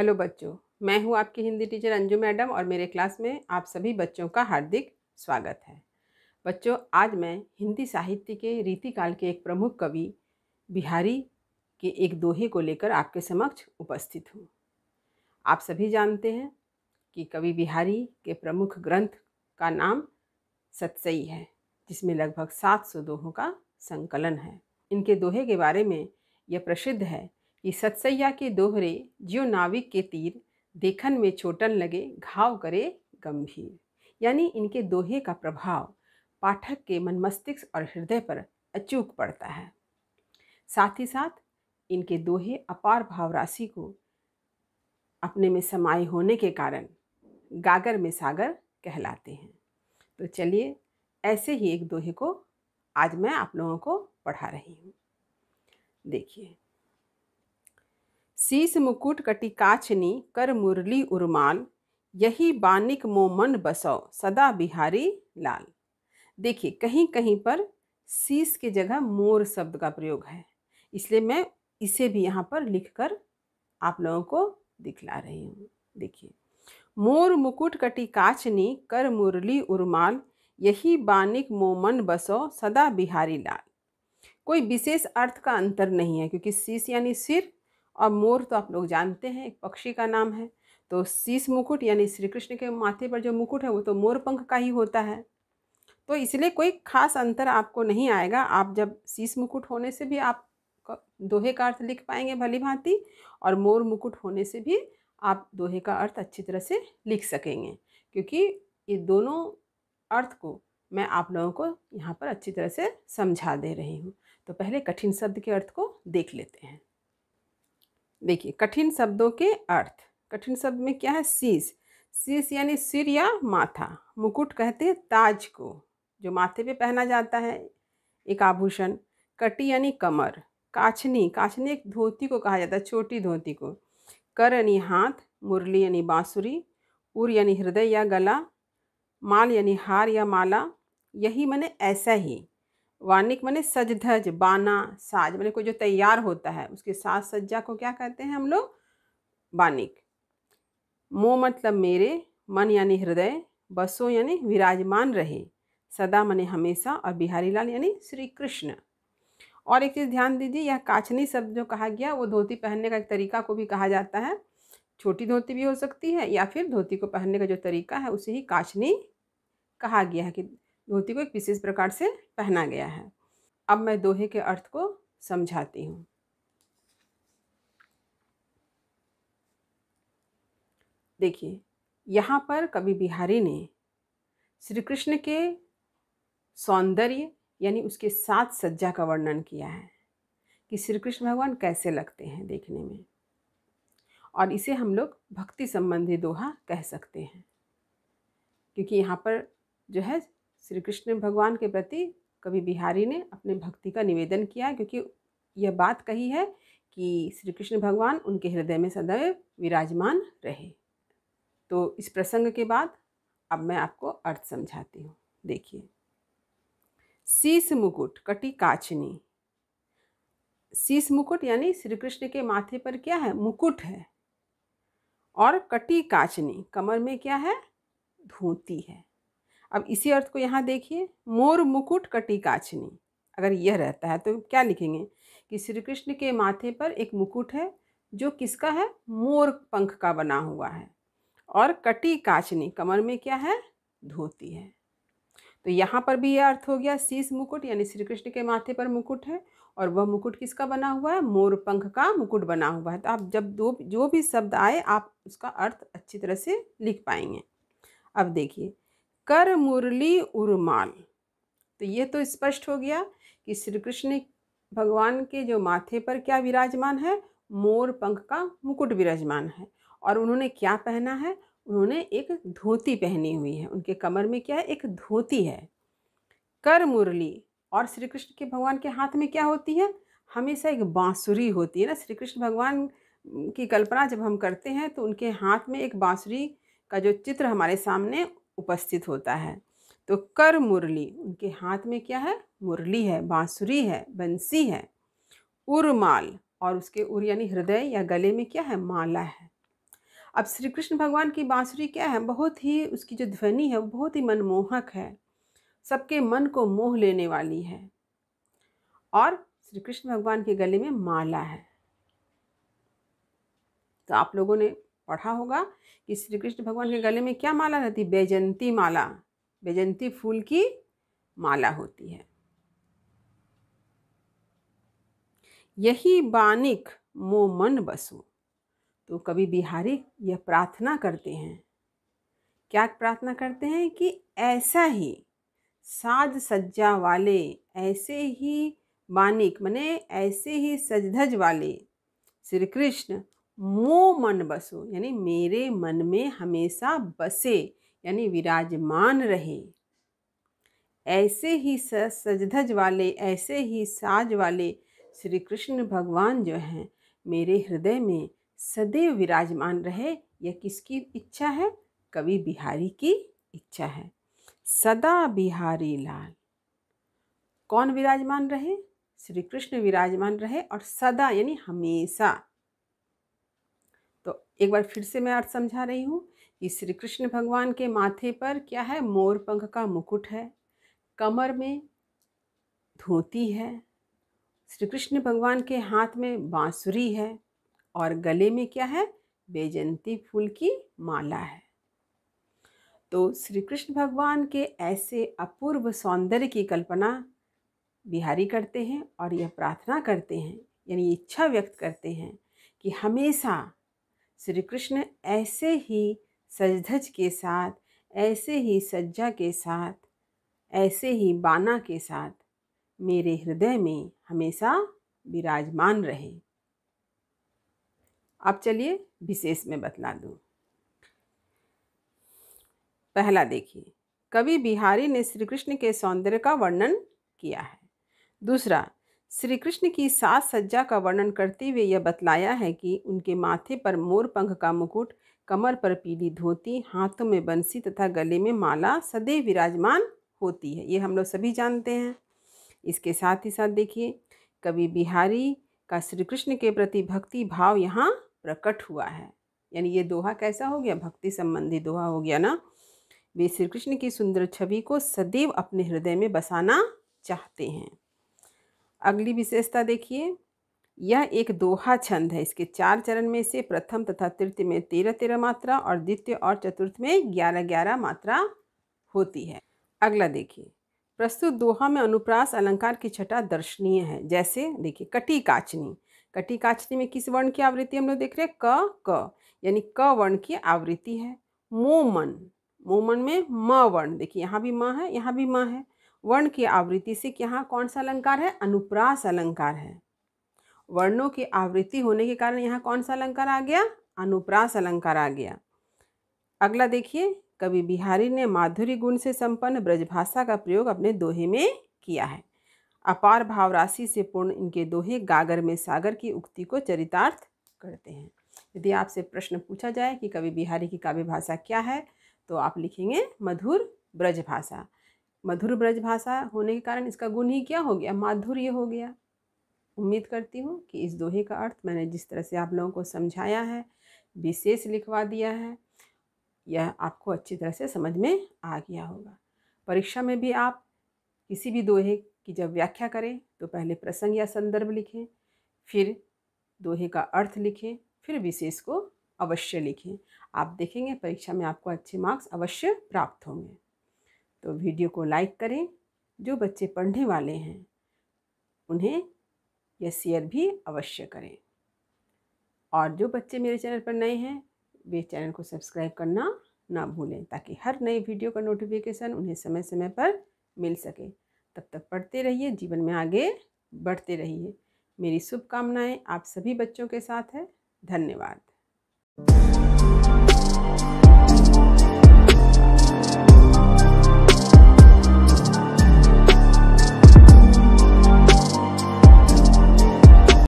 hello बच्चों मैं हूं आपकी हिंदी टीचर अंजू मैडम और मेरे क्लास में आप सभी बच्चों का हार्दिक स्वागत है बच्चों आज मैं हिंदी साहित्य के रीतिकाल के एक प्रमुख कवि बिहारी के एक दोहे को लेकर आपके समक्ष उपस्थित हूँ आप सभी जानते हैं कि कवि बिहारी के प्रमुख ग्रंथ का नाम सतसई है जिसमें लगभग सात सौ दोहों का संकलन है इनके दोहे के बारे में यह प्रसिद्ध है कि सतसैया के दोहरे ज्यो नाविक के तीर देखन में चोटन लगे घाव करे गंभीर यानी इनके दोहे का प्रभाव पाठक के मन मस्तिष्क और हृदय पर अचूक पड़ता है साथ ही साथ इनके दोहे अपार भाव राशि को अपने में समाये होने के कारण गागर में सागर कहलाते हैं तो चलिए ऐसे ही एक दोहे को आज मैं आप लोगों को पढ़ा रही हूँ देखिए शीस मुकुट कटिकाचनी कर मुरली उर्माल यही बानिक मोमन बसो सदा बिहारी लाल देखिए कहीं कहीं पर शीस के जगह मोर शब्द का प्रयोग है इसलिए मैं इसे भी यहाँ पर लिखकर आप लोगों को दिखला रही हूँ देखिए मोर मुकुट कटी काचनी कर मुरली उर्माल यही बानिक मोमन बसो सदा बिहारी लाल कोई विशेष अर्थ का अंतर नहीं है क्योंकि शीश यानी सिर और मोर तो आप लोग जानते हैं एक पक्षी का नाम है तो शीश मुकुट यानी श्री कृष्ण के माथे पर जो मुकुट है वो तो मोर पंख का ही होता है तो इसलिए कोई खास अंतर आपको नहीं आएगा आप जब शीश मुकुट होने से भी आप दोहे का अर्थ लिख पाएंगे भली भांति और मोर मुकुट होने से भी आप दोहे का अर्थ अच्छी तरह से लिख सकेंगे क्योंकि ये दोनों अर्थ को मैं आप लोगों को यहाँ पर अच्छी तरह से समझा दे रही हूँ तो पहले कठिन शब्द के अर्थ को देख लेते हैं देखिए कठिन शब्दों के अर्थ कठिन शब्द में क्या है शीश शीश यानी सिर या माथा मुकुट कहते हैं ताज को जो माथे पे पहना जाता है एक आभूषण कटी यानी कमर काछनी काछनी एक धोती को कहा जाता है छोटी धोती को कर यानी हाथ मुरली यानी बाँसुरी उर यानी हृदय या गला माल यानी हार या माला यही मैंने ऐसा ही वार्णिक मैंने सजधज बाना साज मैंने कोई जो तैयार होता है उसके साथ सज्जा को क्या कहते हैं हम लोग वानिक मो मतलब मेरे मन यानी हृदय बसो यानी विराजमान रहे सदा मने हमेशा और बिहारी लाल यानी श्री कृष्ण और एक चीज़ ध्यान दीजिए यह काछनी शब्द जो कहा गया वो धोती पहनने का एक तरीका को भी कहा जाता है छोटी धोती भी हो सकती है या फिर धोती को पहनने का जो तरीका है उसे ही काछनी कहा गया है कि धोती को एक विशेष प्रकार से पहना गया है अब मैं दोहे के अर्थ को समझाती हूँ देखिए यहाँ पर कवि बिहारी ने श्री कृष्ण के सौंदर्य यानी उसके साथ सज्जा का वर्णन किया है कि श्री कृष्ण भगवान कैसे लगते हैं देखने में और इसे हम लोग भक्ति संबंधी दोहा कह सकते हैं क्योंकि यहाँ पर जो है श्री कृष्ण भगवान के प्रति कवि बिहारी ने अपने भक्ति का निवेदन किया क्योंकि यह बात कही है कि श्री कृष्ण भगवान उनके हृदय में सदैव विराजमान रहे तो इस प्रसंग के बाद अब मैं आपको अर्थ समझाती हूँ देखिए शीस मुकुट कटी काचनी शीस मुकुट यानी श्री कृष्ण के माथे पर क्या है मुकुट है और कटी काचनी कमर में क्या है धोती है अब इसी अर्थ को यहाँ देखिए मोर मुकुट कटी काचनी अगर यह रहता है तो क्या लिखेंगे कि श्री कृष्ण के माथे पर एक मुकुट है जो किसका है मोर पंख का बना हुआ है और कटी काचनी कमर में क्या है धोती है तो यहाँ पर भी यह अर्थ हो गया शीस मुकुट यानी श्री कृष्ण के माथे पर मुकुट है और वह मुकुट किसका बना हुआ है मोर पंख का मुकुट बना हुआ है तो आप जब दो जो भी शब्द आए आप उसका अर्थ अच्छी तरह से लिख पाएंगे अब देखिए कर मुरली उर्माल तो ये तो स्पष्ट हो गया कि श्री कृष्ण भगवान के जो माथे पर क्या विराजमान है मोर पंख का मुकुट विराजमान है और उन्होंने क्या पहना है उन्होंने एक धोती पहनी हुई है उनके कमर में क्या है एक धोती है कर मुरली और श्री कृष्ण के भगवान के हाथ में क्या होती है हमेशा एक बाँसुरी होती है ना श्री कृष्ण भगवान की कल्पना जब हम करते हैं तो उनके हाथ में एक बाँसुरी का जो चित्र हमारे सामने उपस्थित होता है तो कर मुरली उनके हाथ में क्या है मुरली है बांसुरी है बंसी है उर्माल और उसके उर यानी हृदय या गले में क्या है माला है अब श्री कृष्ण भगवान की बांसुरी क्या है बहुत ही उसकी जो ध्वनि है वो बहुत ही मनमोहक है सबके मन को मोह लेने वाली है और श्री कृष्ण भगवान के गले में माला है तो आप लोगों ने पढ़ा होगा कि श्री कृष्ण भगवान के गले में क्या माला रहती बैजंती माला बैजंती फूल की माला होती है यही बानिक मन बसु तो कभी बिहारी यह प्रार्थना करते हैं क्या प्रार्थना करते हैं कि ऐसा ही साज सज्जा वाले ऐसे ही बानिक मने ऐसे ही सजधज वाले श्री कृष्ण मो मन बसो यानी मेरे मन में हमेशा बसे यानी विराजमान रहे ऐसे ही सजधज वाले ऐसे ही साज वाले श्री कृष्ण भगवान जो हैं मेरे हृदय में सदैव विराजमान रहे यह किसकी इच्छा है कवि बिहारी की इच्छा है सदा बिहारी लाल कौन विराजमान रहे श्री कृष्ण विराजमान रहे और सदा यानी हमेशा एक बार फिर से मैं अर्थ समझा रही हूँ कि श्री कृष्ण भगवान के माथे पर क्या है मोर पंख का मुकुट है कमर में धोती है श्री कृष्ण भगवान के हाथ में बांसुरी है और गले में क्या है बेजंती फूल की माला है तो श्री कृष्ण भगवान के ऐसे अपूर्व सौंदर्य की कल्पना बिहारी करते हैं और यह प्रार्थना करते हैं यानी इच्छा व्यक्त करते हैं कि हमेशा श्री कृष्ण ऐसे ही सजधज के साथ ऐसे ही सज्जा के साथ ऐसे ही बाना के साथ मेरे हृदय में हमेशा विराजमान रहे अब चलिए विशेष में बतला दूँ पहला देखिए कवि बिहारी ने श्री कृष्ण के सौंदर्य का वर्णन किया है दूसरा श्री कृष्ण की सास सज्जा का वर्णन करते हुए यह बतलाया है कि उनके माथे पर मोरपंख का मुकुट कमर पर पीली धोती हाथों में बंसी तथा गले में माला सदैव विराजमान होती है ये हम लोग सभी जानते हैं इसके साथ ही साथ देखिए कवि बिहारी का श्री कृष्ण के प्रति भक्ति भाव यहाँ प्रकट हुआ है यानी ये दोहा कैसा हो गया भक्ति संबंधी दोहा हो गया ना वे श्री कृष्ण की सुंदर छवि को सदैव अपने हृदय में बसाना चाहते हैं अगली विशेषता देखिए यह एक दोहा छंद है इसके चार चरण में से प्रथम तथा तृतीय में तेरह तेरह मात्रा और द्वितीय और चतुर्थ में ग्यारह ग्यारह मात्रा होती है अगला देखिए प्रस्तुत दोहा में अनुप्रास अलंकार की छटा दर्शनीय है जैसे देखिए कटी काचनी कटी काचनी में किस वर्ण की आवृत्ति हम लोग देख रहे हैं क क यानी क वर्ण की आवृत्ति है मोमन मोमन में म वर्ण देखिए यहाँ भी म है यहाँ भी म है वर्ण की आवृत्ति से यहाँ कौन सा अलंकार है अनुप्रास अलंकार है वर्णों की आवृत्ति होने के कारण यहाँ कौन सा अलंकार आ गया अनुप्रास अलंकार आ गया अगला देखिए कवि बिहारी ने माधुरी गुण से संपन्न ब्रजभाषा का प्रयोग अपने दोहे में किया है अपार भाव राशि से पूर्ण इनके दोहे गागर में सागर की उक्ति को चरितार्थ करते हैं यदि आपसे प्रश्न पूछा जाए कि कवि बिहारी की काव्य भाषा क्या है तो आप लिखेंगे मधुर ब्रजभाषा मधुर ब्रज भाषा होने के कारण इसका गुण ही क्या हो गया माधुर्य हो गया उम्मीद करती हूँ कि इस दोहे का अर्थ मैंने जिस तरह से आप लोगों को समझाया है विशेष लिखवा दिया है यह आपको अच्छी तरह से समझ में आ गया होगा परीक्षा में भी आप किसी भी दोहे की जब व्याख्या करें तो पहले प्रसंग या संदर्भ लिखें फिर दोहे का अर्थ लिखें फिर विशेष को अवश्य लिखें आप देखेंगे परीक्षा में आपको अच्छे मार्क्स अवश्य प्राप्त होंगे तो वीडियो को लाइक करें जो बच्चे पढ़ने वाले हैं उन्हें यह शेयर भी अवश्य करें और जो बच्चे मेरे चैनल पर नए हैं वे चैनल को सब्सक्राइब करना ना भूलें ताकि हर नए वीडियो का नोटिफिकेशन उन्हें समय समय पर मिल सके तब तक पढ़ते रहिए जीवन में आगे बढ़ते रहिए मेरी शुभकामनाएं आप सभी बच्चों के साथ है धन्यवाद